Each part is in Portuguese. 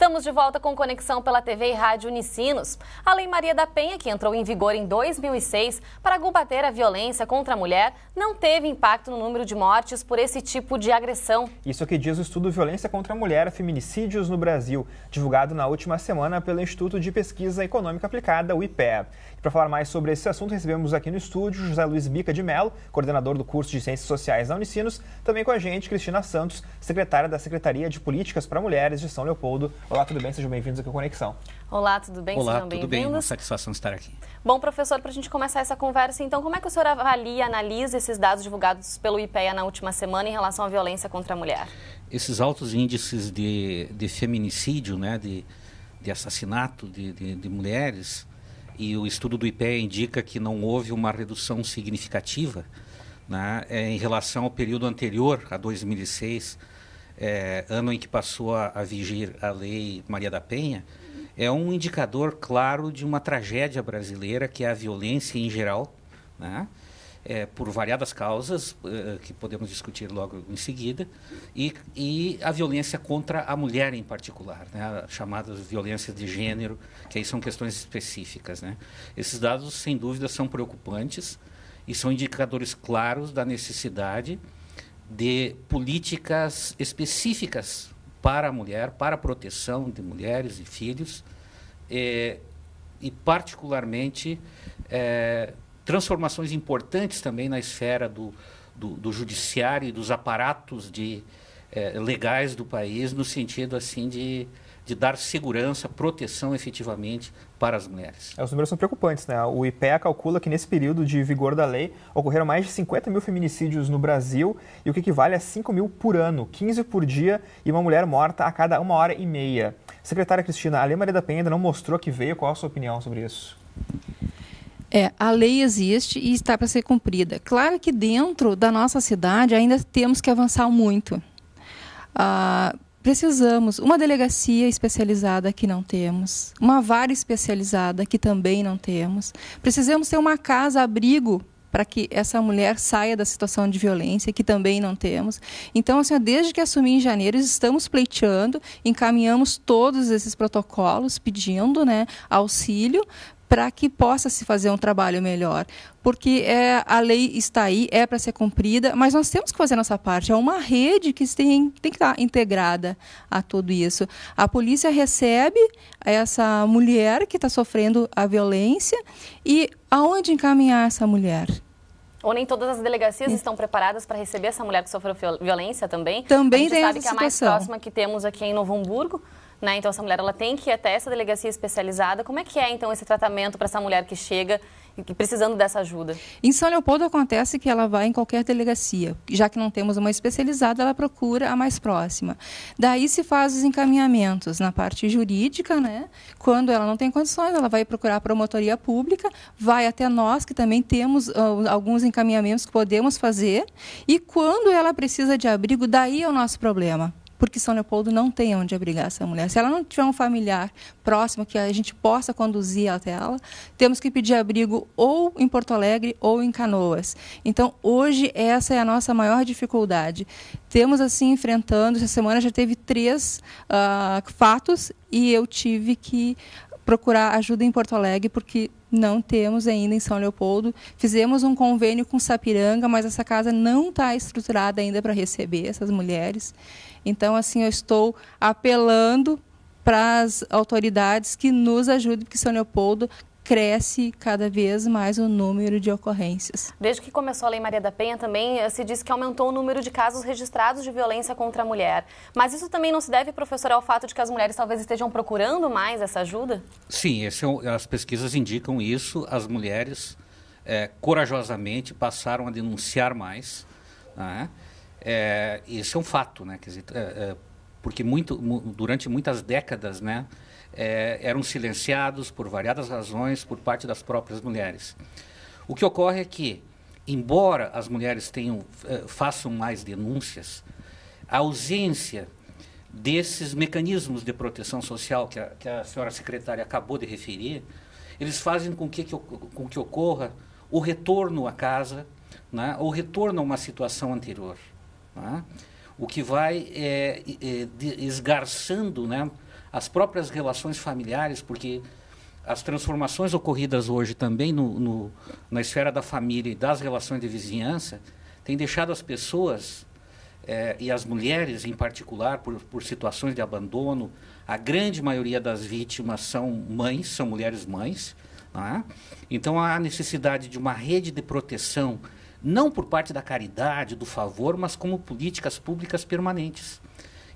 Estamos de volta com conexão pela TV e Rádio Unicinos. A Lei Maria da Penha, que entrou em vigor em 2006 para combater a violência contra a mulher, não teve impacto no número de mortes por esse tipo de agressão. Isso que diz o estudo Violência contra a Mulher Feminicídios no Brasil, divulgado na última semana pelo Instituto de Pesquisa Econômica Aplicada, o IPEA. Para falar mais sobre esse assunto, recebemos aqui no estúdio José Luiz Bica de Mello, coordenador do curso de Ciências Sociais da Unicinos, também com a gente Cristina Santos, secretária da Secretaria de Políticas para Mulheres de São Leopoldo. Olá, tudo bem? Sejam bem-vindos aqui ao Conexão. Olá, tudo bem? Olá, Sejam tudo bem? Uma satisfação estar aqui. Bom, professor, para a gente começar essa conversa, então, como é que o senhor avalia analisa esses dados divulgados pelo IPEA na última semana em relação à violência contra a mulher? Esses altos índices de, de feminicídio, né, de, de assassinato de, de, de mulheres, e o estudo do IPE indica que não houve uma redução significativa né, eh, em relação ao período anterior a 2006, é, eh, ano em que passou a, a vigir a Lei Maria da Penha, é um indicador claro de uma tragédia brasileira que é a violência em geral, né? é, por variadas causas, é, que podemos discutir logo em seguida, e, e a violência contra a mulher em particular, né, chamadas violências de gênero, que aí são questões específicas. Né. Esses dados, sem dúvida, são preocupantes e são indicadores claros da necessidade de políticas específicas para a mulher, para a proteção de mulheres e filhos, eh, e particularmente eh, transformações importantes também na esfera do, do, do judiciário e dos aparatos de, eh, legais do país, no sentido assim de, de dar segurança, proteção efetivamente para as mulheres. É, os números são preocupantes, né? O IPEA calcula que nesse período de vigor da lei ocorreram mais de 50 mil feminicídios no Brasil e o que equivale a 5 mil por ano, 15 por dia e uma mulher morta a cada uma hora e meia. Secretária Cristina, a Lei Maria da Penha ainda não mostrou que veio. Qual a sua opinião sobre isso? É, a lei existe e está para ser cumprida. Claro que dentro da nossa cidade ainda temos que avançar muito. Ah, precisamos uma delegacia especializada que não temos, uma vara especializada que também não temos. Precisamos ter uma casa abrigo para que essa mulher saia da situação de violência, que também não temos. Então, assim, desde que assumi em janeiro, estamos pleiteando, encaminhamos todos esses protocolos, pedindo né, auxílio para que possa se fazer um trabalho melhor. Porque é, a lei está aí, é para ser cumprida, mas nós temos que fazer a nossa parte. É uma rede que tem, tem que estar tá integrada a tudo isso. A polícia recebe essa mulher que está sofrendo a violência e aonde encaminhar essa mulher? Ou nem todas as delegacias estão preparadas para receber essa mulher que sofreu violência também. Também a gente tem sabe essa que situação. É a mais próxima que temos aqui em Novo Hamburgo né? Então essa mulher ela tem que ir até essa delegacia especializada. Como é que é então esse tratamento para essa mulher que chega precisando dessa ajuda? Em São Leopoldo acontece que ela vai em qualquer delegacia, já que não temos uma especializada, ela procura a mais próxima. Daí se faz os encaminhamentos na parte jurídica, né? Quando ela não tem condições, ela vai procurar a promotoria pública, vai até nós que também temos uh, alguns encaminhamentos que podemos fazer. E quando ela precisa de abrigo, daí é o nosso problema porque São Leopoldo não tem onde abrigar essa mulher. Se ela não tiver um familiar próximo que a gente possa conduzir até ela, temos que pedir abrigo ou em Porto Alegre ou em Canoas. Então, hoje, essa é a nossa maior dificuldade. Temos, assim, enfrentando, essa semana já teve três uh, fatos e eu tive que procurar ajuda em Porto Alegre, porque não temos ainda em São Leopoldo. Fizemos um convênio com Sapiranga, mas essa casa não está estruturada ainda para receber essas mulheres. Então, assim, eu estou apelando para as autoridades que nos ajudem, porque São Leopoldo cresce cada vez mais o número de ocorrências. Desde que começou a Lei Maria da Penha também eh, se diz que aumentou o número de casos registrados de violência contra a mulher. Mas isso também não se deve, professor, ao fato de que as mulheres talvez estejam procurando mais essa ajuda? Sim, é um, as pesquisas indicam isso. As mulheres é, corajosamente passaram a denunciar mais. Né? É, isso é um fato, né? Quer dizer, porque muito, durante muitas décadas, né? é, eram silenciados por variadas razões por parte das próprias mulheres. O que ocorre é que, embora as mulheres tenham, eh, façam mais denúncias, a ausência desses mecanismos de proteção social que a, que a senhora secretária acabou de referir, eles fazem com que, que com que ocorra o retorno à casa, né, O retorno a uma situação anterior. Né, o que vai é, é, esgarçando né, as próprias relações familiares, porque as transformações ocorridas hoje também no, no, na esfera da família e das relações de vizinhança têm deixado as pessoas, eh, e as mulheres em particular, por, por situações de abandono. A grande maioria das vítimas são mães, são mulheres mães. É? Então há necessidade de uma rede de proteção, não por parte da caridade, do favor, mas como políticas públicas permanentes.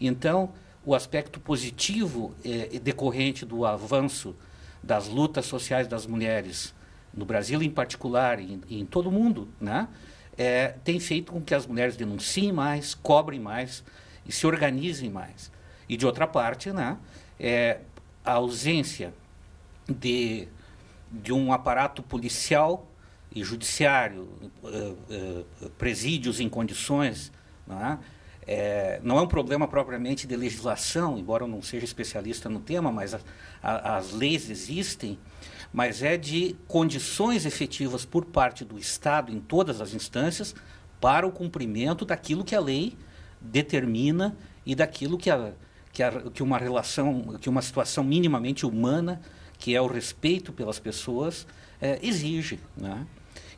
Então, o aspecto positivo eh, decorrente do avanço das lutas sociais das mulheres no Brasil em particular e em, em, todo o mundo, né, eh, tem feito com que as mulheres denunciem mais, cobrem mais e se organizem mais. E de outra parte, né, eh, a ausência de, de um aparato policial e judiciário, eh, presídios em condições, né, é, não é um problema propriamente de legislação, embora eu não seja especialista no tema, mas a, a, as leis existem, mas é de condições efetivas por parte do Estado em todas as instâncias para o cumprimento daquilo que a lei determina e daquilo que, a, que, que uma relação, que uma situação minimamente humana, que é o respeito pelas pessoas, é, exige. Né?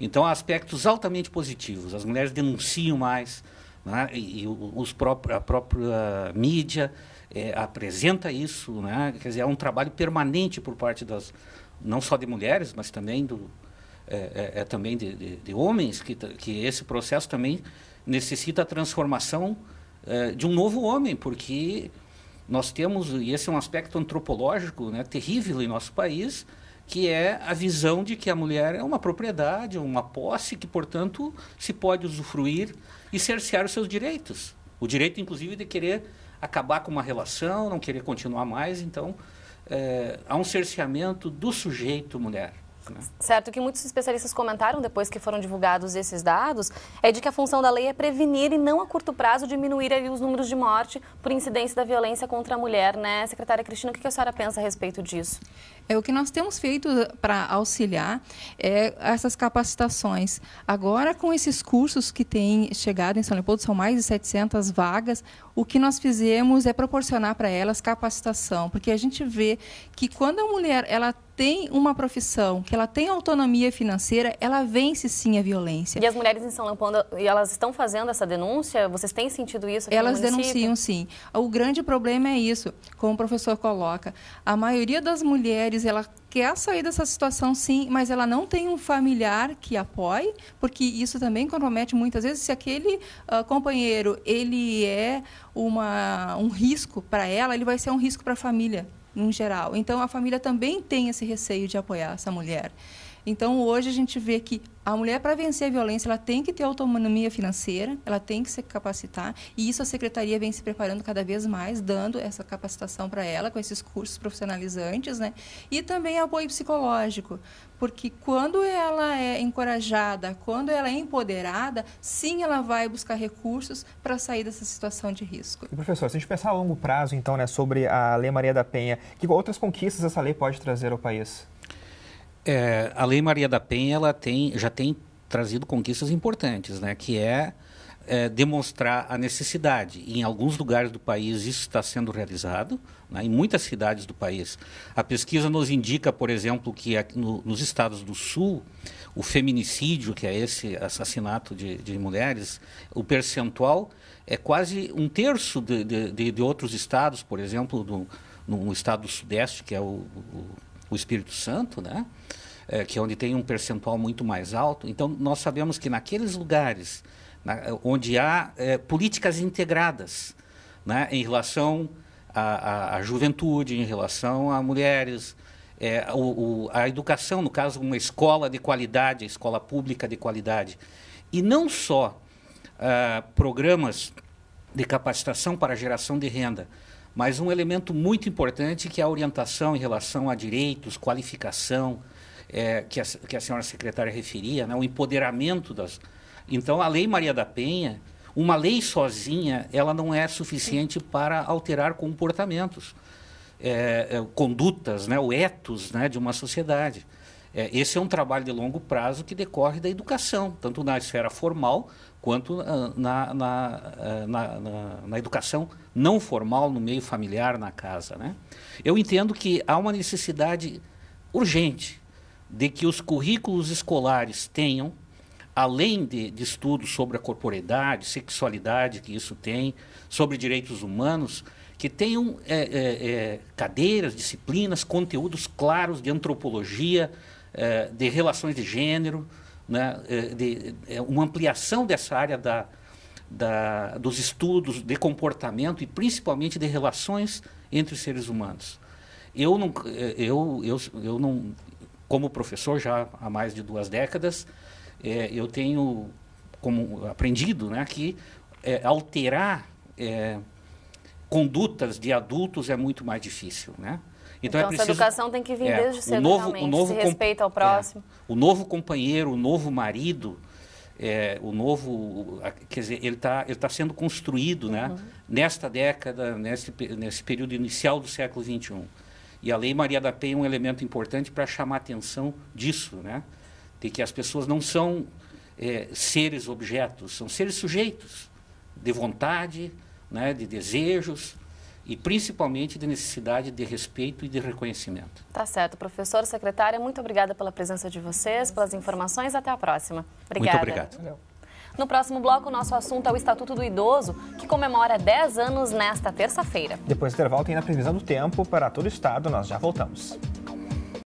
Então, há aspectos altamente positivos. As mulheres denunciam mais, né? e, os próprios, a própria mídia é, apresenta isso, né? quer dizer, é um trabalho permanente por parte das, não só de mulheres, mas também do, é, é, é também de, de, de, homens, que, que esse processo também necessita a transformação é, de um novo homem, porque nós temos, e esse é um aspecto antropológico né, terrível em nosso país, que é a visão de que a mulher é uma propriedade, uma posse que, portanto, se pode usufruir e cercear os seus direitos. O direito, inclusive, de querer acabar com uma relação, não querer continuar mais. Então, é, há um cerceamento do sujeito mulher. Né? Certo, o que muitos especialistas comentaram depois que foram divulgados esses dados é de que a função da lei é prevenir e não a curto prazo diminuir ali os números de morte por incidência da violência contra a mulher, né? Secretária Cristina, o que a senhora pensa a respeito disso? É, o que nós temos feito para auxiliar é essas capacitações. Agora, com esses cursos que têm chegado em São Leopoldo, são mais de 700 vagas, o que nós fizemos é proporcionar para elas capacitação, porque a gente vê que quando a mulher ela tem uma profissão, que ela tem autonomia financeira, ela vence sim a violência. E as mulheres em São Leopoldo, elas estão fazendo essa denúncia? Vocês têm sentido isso? elas denunciam sim. O grande problema é isso, como o professor coloca. A maioria das mulheres, ela quer sair dessa situação, sim, mas ela não tem um familiar que apoie, porque isso também compromete muitas vezes. Se aquele uh, companheiro ele é uma, um risco para ela, ele vai ser um risco para a família em geral. Então a família também tem esse receio de apoiar essa mulher. Então, hoje a gente vê que a mulher, para vencer a violência, ela tem que ter autonomia financeira, ela tem que se capacitar, e isso a secretaria vem se preparando cada vez mais, dando essa capacitação para ela, com esses cursos profissionalizantes, né? E também apoio psicológico, porque quando ela é encorajada, quando ela é empoderada, sim, ela vai buscar recursos para sair dessa situação de risco. E, professor, se a gente pensar a longo prazo, então, né, sobre a Lei Maria da Penha, que outras conquistas essa lei pode trazer ao país? É, a Lei Maria da Penha ela tem, já tem trazido conquistas importantes, né? que é, é demonstrar a necessidade. Em alguns lugares do país isso está sendo realizado, né? em muitas cidades do país. A pesquisa nos indica, por exemplo, que no, nos estados do Sul, o feminicídio, que é esse assassinato de, de mulheres, o percentual é quase um terço de, de, de outros estados, por exemplo, do, no estado do Sudeste, que é o, o o Espírito Santo, né? É, que é onde tem um percentual muito mais alto. Então, nós sabemos que naqueles lugares na, onde há é, políticas integradas né, em relação à, à, à juventude, em relação a mulheres, é, o, o, a educação, no caso, uma escola de qualidade, a escola pública de qualidade, e não só ah, programas de capacitação para geração de renda, mas um elemento muito importante que é a orientação em relação a direitos, qualificação, é, que, a, que a senhora secretária referia, né, o empoderamento das. Então, a Lei Maria da Penha, uma lei sozinha, ela não é suficiente para alterar comportamentos, é, é, condutas, né, o etos né, de uma sociedade. É, esse é um trabalho de longo prazo que decorre da educação, tanto na esfera formal quanto ah, na, na, ah, na, na, na educação não formal, no meio familiar, na casa. Né? Eu entendo que há uma necessidade urgente de que os currículos escolares tenham, além de, de estudos sobre a corporeidade, sexualidade que isso tem, sobre direitos humanos, que tenham é, é, é cadeiras, disciplinas, conteúdos claros de antropologia, é, de relações de gênero, né, é, de, é, uma ampliação dessa área da, da, dos estudos de comportamento e principalmente de relações entre seres humanos. Eu não, eu, eu, eu não como professor já há mais de duas décadas, é, eu tenho como aprendido né, que é, alterar é, condutas de adultos é muito mais difícil, né? Então, então é então, preciso... essa educação tem que vir é, desde cedo, o novo, realmente, o novo esse respeito ao é, próximo. É, o novo companheiro, o novo marido, é, o novo, quer dizer, ele está ele tá sendo construído né, uhum. nesta década, nesse, nesse período inicial do século XXI. E a Lei Maria da Penha é um elemento importante para chamar a atenção disso, né? De que as pessoas não são é, seres objetos, são seres sujeitos de vontade, né, de desejos, e principalmente de necessidade de respeito e de reconhecimento. Tá certo, professor, secretária, muito obrigada pela presença de vocês, pelas informações, até a próxima. Obrigada. Muito obrigado. No próximo bloco, nosso assunto é o Estatuto do Idoso, que comemora 10 anos nesta terça-feira. Depois do intervalo, tem a previsão do tempo para todo o estado. Nós já voltamos.